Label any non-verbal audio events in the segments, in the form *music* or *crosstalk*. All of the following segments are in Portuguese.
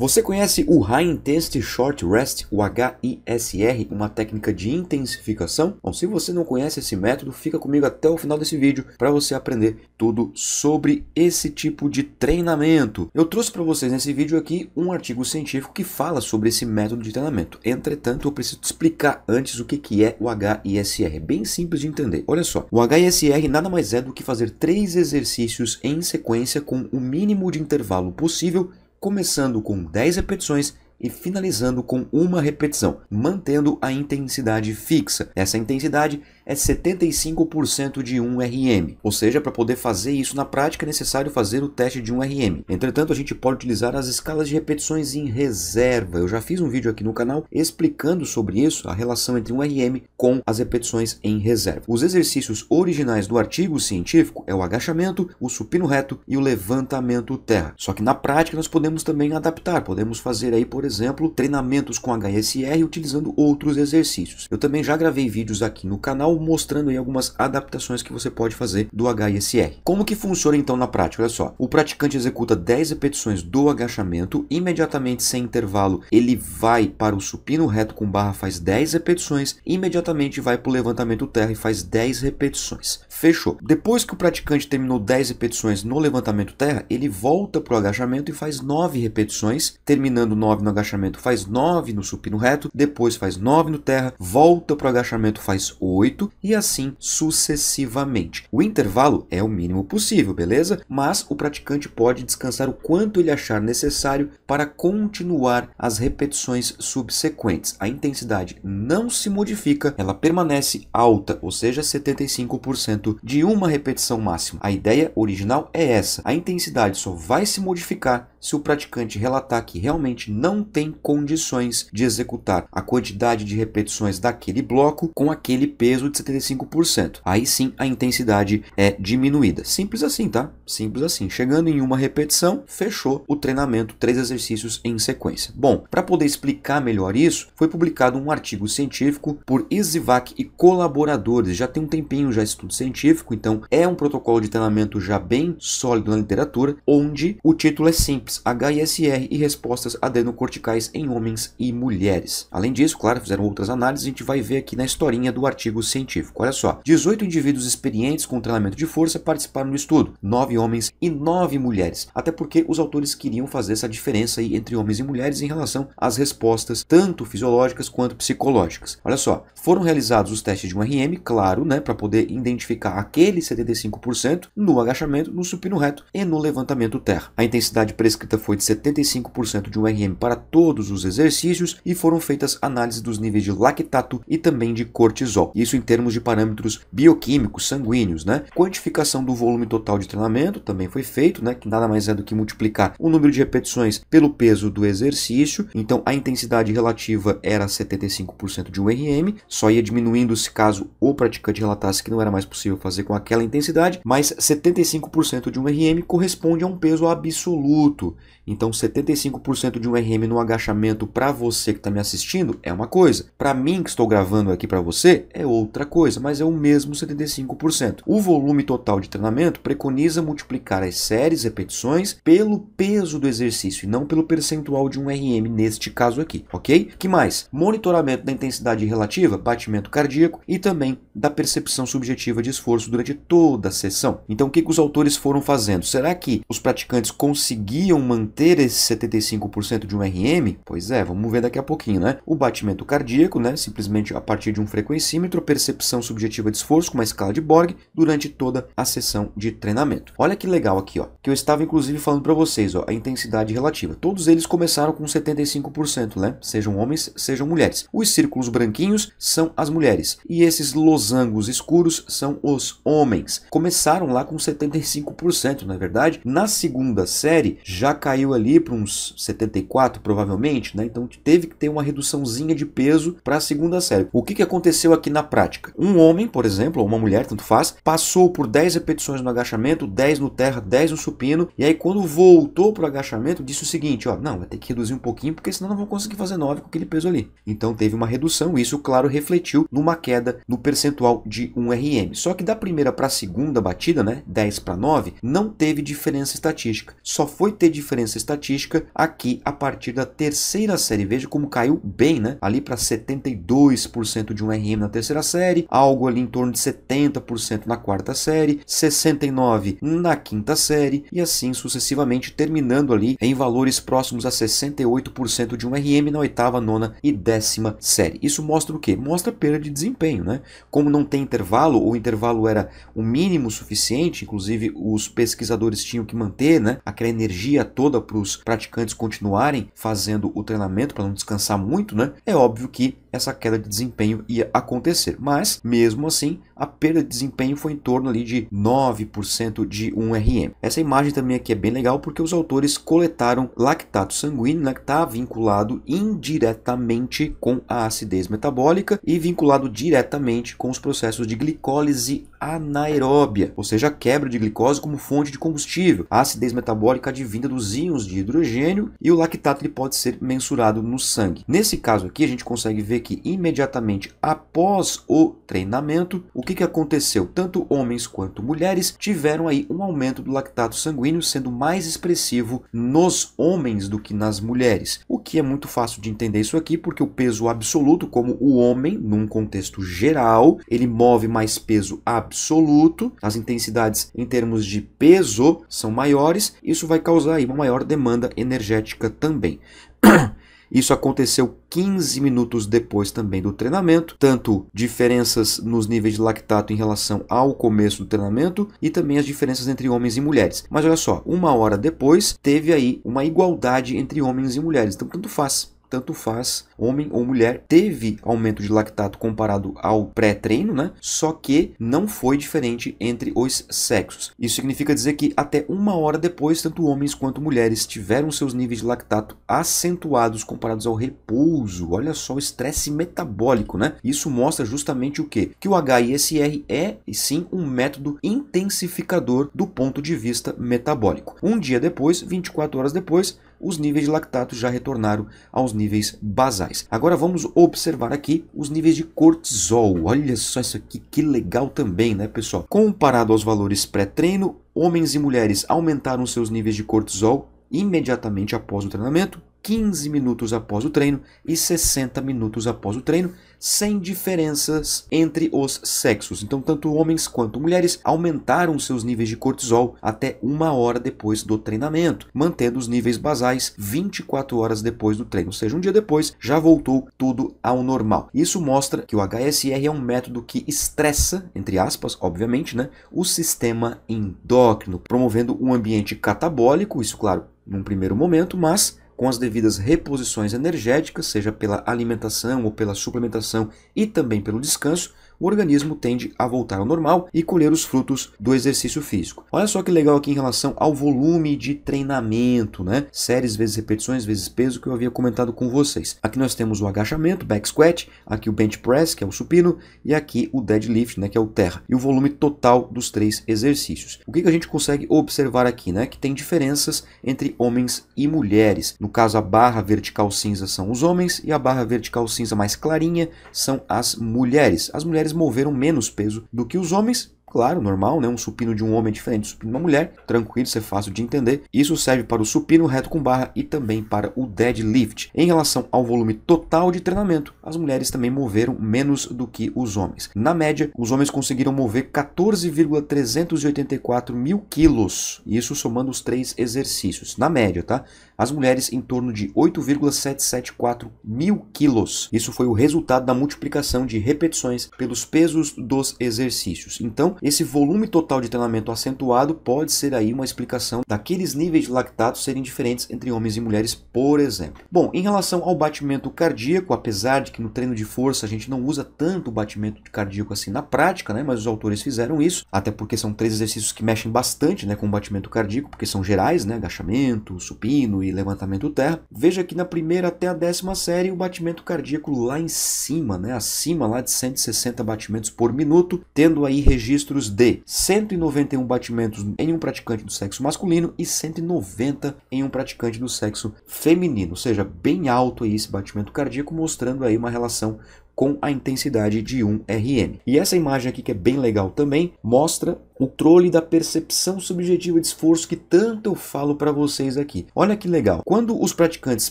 Você conhece o High Intensity Short Rest, o HISR, uma técnica de intensificação? Bom, se você não conhece esse método, fica comigo até o final desse vídeo para você aprender tudo sobre esse tipo de treinamento. Eu trouxe para vocês nesse vídeo aqui um artigo científico que fala sobre esse método de treinamento. Entretanto, eu preciso explicar antes o que, que é o HISR. É bem simples de entender. Olha só, o HISR nada mais é do que fazer três exercícios em sequência com o mínimo de intervalo possível começando com 10 repetições e finalizando com uma repetição, mantendo a intensidade fixa. Essa intensidade é 75% de 1RM. Ou seja, para poder fazer isso na prática é necessário fazer o teste de 1RM. Entretanto, a gente pode utilizar as escalas de repetições em reserva. Eu já fiz um vídeo aqui no canal explicando sobre isso, a relação entre 1RM com as repetições em reserva. Os exercícios originais do artigo científico é o agachamento, o supino reto e o levantamento terra. Só que na prática nós podemos também adaptar, podemos fazer aí, por exemplo, treinamentos com HSR utilizando outros exercícios. Eu também já gravei vídeos aqui no canal mostrando aí algumas adaptações que você pode fazer do HISR. Como que funciona então na prática? Olha só, o praticante executa 10 repetições do agachamento, imediatamente sem intervalo ele vai para o supino reto com barra, faz 10 repetições, imediatamente vai para o levantamento terra e faz 10 repetições. Fechou. Depois que o praticante terminou 10 repetições no levantamento terra, ele volta para o agachamento e faz 9 repetições, terminando 9 no agachamento, faz 9 no supino reto, depois faz 9 no terra, volta para o agachamento, faz 8, e assim sucessivamente. O intervalo é o mínimo possível, beleza? Mas o praticante pode descansar o quanto ele achar necessário para continuar as repetições subsequentes. A intensidade não se modifica, ela permanece alta, ou seja, 75% de uma repetição máxima. A ideia original é essa. A intensidade só vai se modificar se o praticante relatar que realmente não tem condições de executar a quantidade de repetições daquele bloco com aquele peso de 75%, aí sim a intensidade é diminuída. Simples assim, tá? Simples assim. Chegando em uma repetição, fechou o treinamento, três exercícios em sequência. Bom, para poder explicar melhor isso, foi publicado um artigo científico por Izivac e colaboradores. Já tem um tempinho já estudo científico, então é um protocolo de treinamento já bem sólido na literatura, onde o título é simples HSR HISR e respostas adenocorticais em homens e mulheres. Além disso, claro, fizeram outras análises, a gente vai ver aqui na historinha do artigo científico. Olha só, 18 indivíduos experientes com treinamento de força participaram do estudo, 9 homens e 9 mulheres, até porque os autores queriam fazer essa diferença aí entre homens e mulheres em relação às respostas tanto fisiológicas quanto psicológicas. Olha só, foram realizados os testes de um RM, claro, né, para poder identificar aquele 75% no agachamento, no supino reto e no levantamento terra. A intensidade prescrita escrita foi de 75% de um RM para todos os exercícios e foram feitas análises dos níveis de lactato e também de cortisol. Isso em termos de parâmetros bioquímicos, sanguíneos, né? Quantificação do volume total de treinamento também foi feito, né? Que nada mais é do que multiplicar o número de repetições pelo peso do exercício. Então a intensidade relativa era 75% de um RM, só ia diminuindo se caso o praticante relatasse que não era mais possível fazer com aquela intensidade, mas 75% de um RM corresponde a um peso absoluto mundo então, 75% de um RM no agachamento para você que está me assistindo é uma coisa. Para mim, que estou gravando aqui para você, é outra coisa, mas é o mesmo 75%. O volume total de treinamento preconiza multiplicar as séries, repetições, pelo peso do exercício e não pelo percentual de um RM neste caso aqui, ok? que mais? Monitoramento da intensidade relativa, batimento cardíaco e também da percepção subjetiva de esforço durante toda a sessão. Então, o que, que os autores foram fazendo? Será que os praticantes conseguiam manter manter esse 75% de um RM? Pois é, vamos ver daqui a pouquinho, né? O batimento cardíaco, né? Simplesmente a partir de um frequencímetro, percepção subjetiva de esforço com uma escala de Borg durante toda a sessão de treinamento. Olha que legal aqui, ó, que eu estava inclusive falando para vocês, ó, a intensidade relativa. Todos eles começaram com 75%, né? Sejam homens, sejam mulheres. Os círculos branquinhos são as mulheres e esses losangos escuros são os homens. Começaram lá com 75%, na é verdade? Na segunda série já caiu caiu ali para uns 74, provavelmente, né? Então teve que ter uma reduçãozinha de peso para a segunda série. O que, que aconteceu aqui na prática? Um homem, por exemplo, ou uma mulher, tanto faz, passou por 10 repetições no agachamento, 10 no terra, 10 no supino, e aí quando voltou pro agachamento, disse o seguinte, ó, não, vai ter que reduzir um pouquinho, porque senão não vou conseguir fazer 9 com aquele peso ali. Então teve uma redução, e isso, claro, refletiu numa queda no percentual de 1 RM. Só que da primeira para a segunda batida, né, 10 para 9, não teve diferença estatística. Só foi ter diferença estatística aqui a partir da terceira série. Veja como caiu bem, né? Ali para 72% de um RM na terceira série, algo ali em torno de 70% na quarta série, 69% na quinta série e assim sucessivamente, terminando ali em valores próximos a 68% de um RM na oitava, nona e décima série. Isso mostra o quê? Mostra perda de desempenho, né? Como não tem intervalo, ou o intervalo era o mínimo suficiente, inclusive os pesquisadores tinham que manter né, aquela energia toda para os praticantes continuarem fazendo o treinamento para não descansar muito, né? É óbvio que essa queda de desempenho ia acontecer. Mas, mesmo assim, a perda de desempenho foi em torno ali de 9% de 1RM. Essa imagem também aqui é bem legal porque os autores coletaram lactato sanguíneo, né, que está vinculado indiretamente com a acidez metabólica e vinculado diretamente com os processos de glicólise anaeróbia, ou seja, a quebra de glicose como fonte de combustível. A acidez metabólica advinda dos íons de hidrogênio e o lactato ele pode ser mensurado no sangue. Nesse caso aqui, a gente consegue ver que que imediatamente após o treinamento, o que, que aconteceu? Tanto homens quanto mulheres tiveram aí um aumento do lactato sanguíneo, sendo mais expressivo nos homens do que nas mulheres. O que é muito fácil de entender isso aqui, porque o peso absoluto, como o homem, num contexto geral, ele move mais peso absoluto, as intensidades em termos de peso são maiores, isso vai causar aí uma maior demanda energética também. *clears throat* Isso aconteceu 15 minutos depois também do treinamento, tanto diferenças nos níveis de lactato em relação ao começo do treinamento e também as diferenças entre homens e mulheres. Mas olha só, uma hora depois teve aí uma igualdade entre homens e mulheres, então tanto faz tanto faz, homem ou mulher, teve aumento de lactato comparado ao pré-treino, né? Só que não foi diferente entre os sexos. Isso significa dizer que até uma hora depois, tanto homens quanto mulheres tiveram seus níveis de lactato acentuados comparados ao repouso. Olha só o estresse metabólico, né? Isso mostra justamente o que? Que o HISR é, e sim, um método intensificador do ponto de vista metabólico. Um dia depois, 24 horas depois, os níveis de lactato já retornaram aos níveis basais. Agora vamos observar aqui os níveis de cortisol. Olha só isso aqui, que legal também, né, pessoal? Comparado aos valores pré-treino, homens e mulheres aumentaram seus níveis de cortisol imediatamente após o treinamento, 15 minutos após o treino e 60 minutos após o treino, sem diferenças entre os sexos. Então, tanto homens quanto mulheres aumentaram seus níveis de cortisol até uma hora depois do treinamento, mantendo os níveis basais 24 horas depois do treino, ou seja, um dia depois já voltou tudo ao normal. Isso mostra que o HSR é um método que estressa, entre aspas, obviamente, né, o sistema endócrino, promovendo um ambiente catabólico, isso claro, num primeiro momento, mas com as devidas reposições energéticas, seja pela alimentação ou pela suplementação e também pelo descanso, o organismo tende a voltar ao normal e colher os frutos do exercício físico. Olha só que legal aqui em relação ao volume de treinamento, né? Séries vezes repetições vezes peso que eu havia comentado com vocês. Aqui nós temos o agachamento, back squat, aqui o bench press, que é o supino, e aqui o deadlift, né, que é o terra. E o volume total dos três exercícios. O que, que a gente consegue observar aqui, né? Que tem diferenças entre homens e mulheres. No caso, a barra vertical cinza são os homens e a barra vertical cinza mais clarinha são as mulheres. As mulheres mulheres moveram menos peso do que os homens claro, normal, né? Um supino de um homem é diferente do supino de uma mulher, tranquilo, isso é fácil de entender. Isso serve para o supino reto com barra e também para o deadlift. Em relação ao volume total de treinamento, as mulheres também moveram menos do que os homens. Na média, os homens conseguiram mover 14,384 mil quilos, isso somando os três exercícios. Na média, tá? As mulheres em torno de 8,774 mil quilos. Isso foi o resultado da multiplicação de repetições pelos pesos dos exercícios. Então, esse volume total de treinamento acentuado pode ser aí uma explicação daqueles níveis de lactato serem diferentes entre homens e mulheres, por exemplo. Bom, em relação ao batimento cardíaco, apesar de que no treino de força a gente não usa tanto o batimento cardíaco assim na prática, né? Mas os autores fizeram isso, até porque são três exercícios que mexem bastante, né, com o batimento cardíaco, porque são gerais, né? Agachamento, supino e levantamento terra. Veja que na primeira até a décima série o batimento cardíaco lá em cima, né? Acima lá de 160 batimentos por minuto, tendo aí registro registros de 191 batimentos em um praticante do sexo masculino e 190 em um praticante do sexo feminino, ou seja, bem alto aí esse batimento cardíaco, mostrando aí uma relação com a intensidade de 1 RM. E essa imagem aqui, que é bem legal também, mostra o trole da percepção subjetiva de esforço que tanto eu falo para vocês aqui. Olha que legal. Quando os praticantes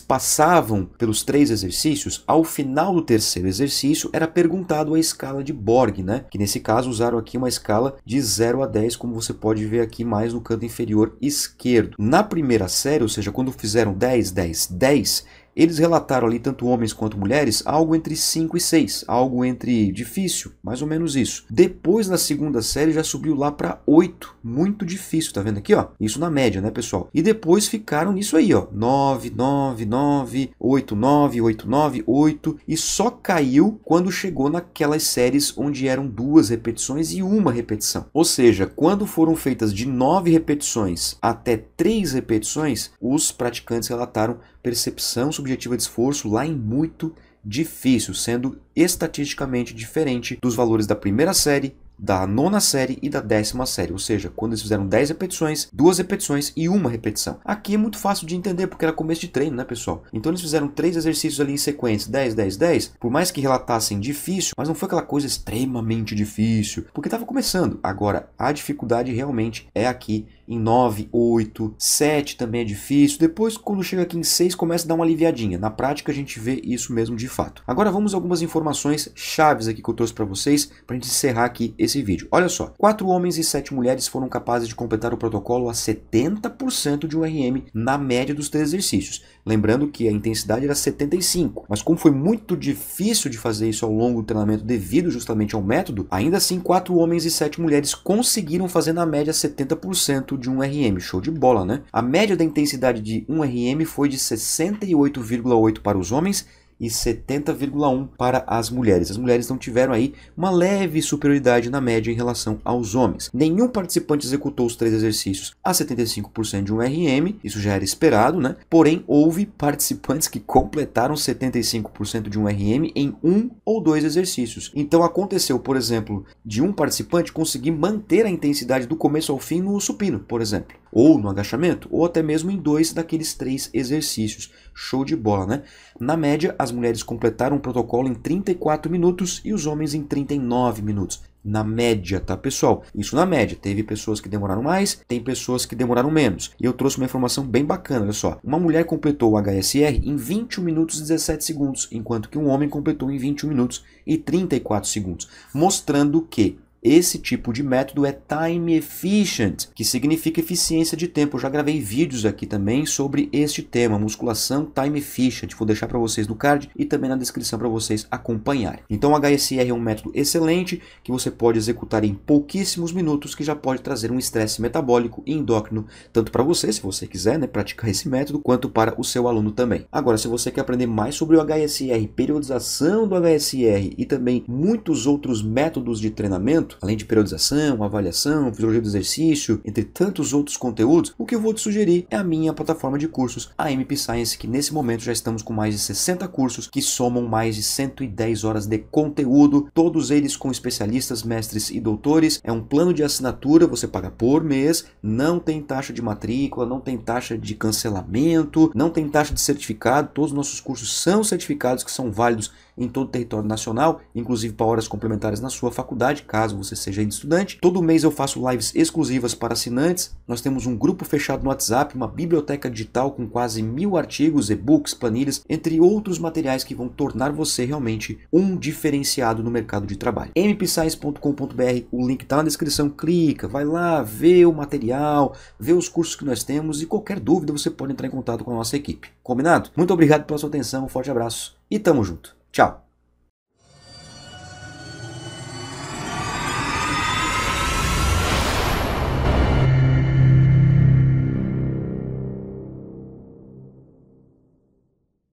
passavam pelos três exercícios, ao final do terceiro exercício era perguntado a escala de Borg, né? Que nesse caso usaram aqui uma escala de 0 a 10, como você pode ver aqui mais no canto inferior esquerdo. Na primeira série, ou seja, quando fizeram 10, 10, 10, eles relataram ali, tanto homens quanto mulheres, algo entre 5 e 6, algo entre difícil, mais ou menos isso. Depois, na segunda série, já subiu lá para 8, muito difícil, tá vendo aqui, ó? Isso na média, né, pessoal? E depois ficaram nisso aí, ó, 9, 9, 9, 8, 9, 8, 9, 8, e só caiu quando chegou naquelas séries onde eram duas repetições e uma repetição. Ou seja, quando foram feitas de 9 repetições até 3 repetições, os praticantes relataram percepção subjetiva de esforço lá em muito difícil, sendo estatisticamente diferente dos valores da primeira série da nona série e da décima série, ou seja, quando eles fizeram 10 repetições, duas repetições e uma repetição. Aqui é muito fácil de entender porque era começo de treino, né, pessoal? Então eles fizeram três exercícios ali em sequência, 10, 10, 10, por mais que relatassem difícil, mas não foi aquela coisa extremamente difícil, porque estava começando. Agora, a dificuldade realmente é aqui em 9, 8, 7 também é difícil. Depois, quando chega aqui em 6, começa a dar uma aliviadinha. Na prática, a gente vê isso mesmo de fato. Agora, vamos a algumas informações chaves aqui que eu trouxe para vocês, para a gente encerrar aqui esse esse vídeo. Olha só, quatro homens e sete mulheres foram capazes de completar o protocolo a 70% de um RM na média dos três exercícios. Lembrando que a intensidade era 75, mas como foi muito difícil de fazer isso ao longo do treinamento devido justamente ao método, ainda assim quatro homens e sete mulheres conseguiram fazer na média 70% de um RM. Show de bola, né? A média da intensidade de um RM foi de 68,8 para os homens e 70,1 para as mulheres. As mulheres não tiveram aí uma leve superioridade na média em relação aos homens. Nenhum participante executou os três exercícios a 75% de um RM, isso já era esperado, né? Porém, houve participantes que completaram 75% de um RM em um ou dois exercícios. Então aconteceu, por exemplo, de um participante conseguir manter a intensidade do começo ao fim no supino, por exemplo, ou no agachamento, ou até mesmo em dois daqueles três exercícios. Show de bola, né? Na média, as mulheres completaram o protocolo em 34 minutos e os homens em 39 minutos. Na média, tá, pessoal? Isso na média. Teve pessoas que demoraram mais, tem pessoas que demoraram menos. E eu trouxe uma informação bem bacana, olha só. Uma mulher completou o HSR em 21 minutos e 17 segundos, enquanto que um homem completou em 21 minutos e 34 segundos, mostrando que esse tipo de método é time efficient, que significa eficiência de tempo. Eu já gravei vídeos aqui também sobre este tema, musculação time efficient. Vou deixar para vocês no card e também na descrição para vocês acompanharem. Então, o HSR é um método excelente que você pode executar em pouquíssimos minutos, que já pode trazer um estresse metabólico e endócrino, tanto para você, se você quiser né, praticar esse método, quanto para o seu aluno também. Agora, se você quer aprender mais sobre o HSR, periodização do HSR e também muitos outros métodos de treinamento, além de periodização, avaliação, fisiologia do exercício, entre tantos outros conteúdos, o que eu vou te sugerir é a minha plataforma de cursos, a MP Science, que nesse momento já estamos com mais de 60 cursos que somam mais de 110 horas de conteúdo, todos eles com especialistas, mestres e doutores. É um plano de assinatura, você paga por mês, não tem taxa de matrícula, não tem taxa de cancelamento, não tem taxa de certificado. Todos os nossos cursos são certificados que são válidos em todo o território nacional, inclusive para horas complementares na sua faculdade, caso você seja estudante. Todo mês eu faço lives exclusivas para assinantes. Nós temos um grupo fechado no WhatsApp, uma biblioteca digital com quase mil artigos, e-books, planilhas, entre outros materiais que vão tornar você realmente um diferenciado no mercado de trabalho. mpsize.com.br, o link está na descrição, clica, vai lá, vê o material, vê os cursos que nós temos e qualquer dúvida você pode entrar em contato com a nossa equipe. Combinado? Muito obrigado pela sua atenção, um forte abraço e tamo junto! Tchau!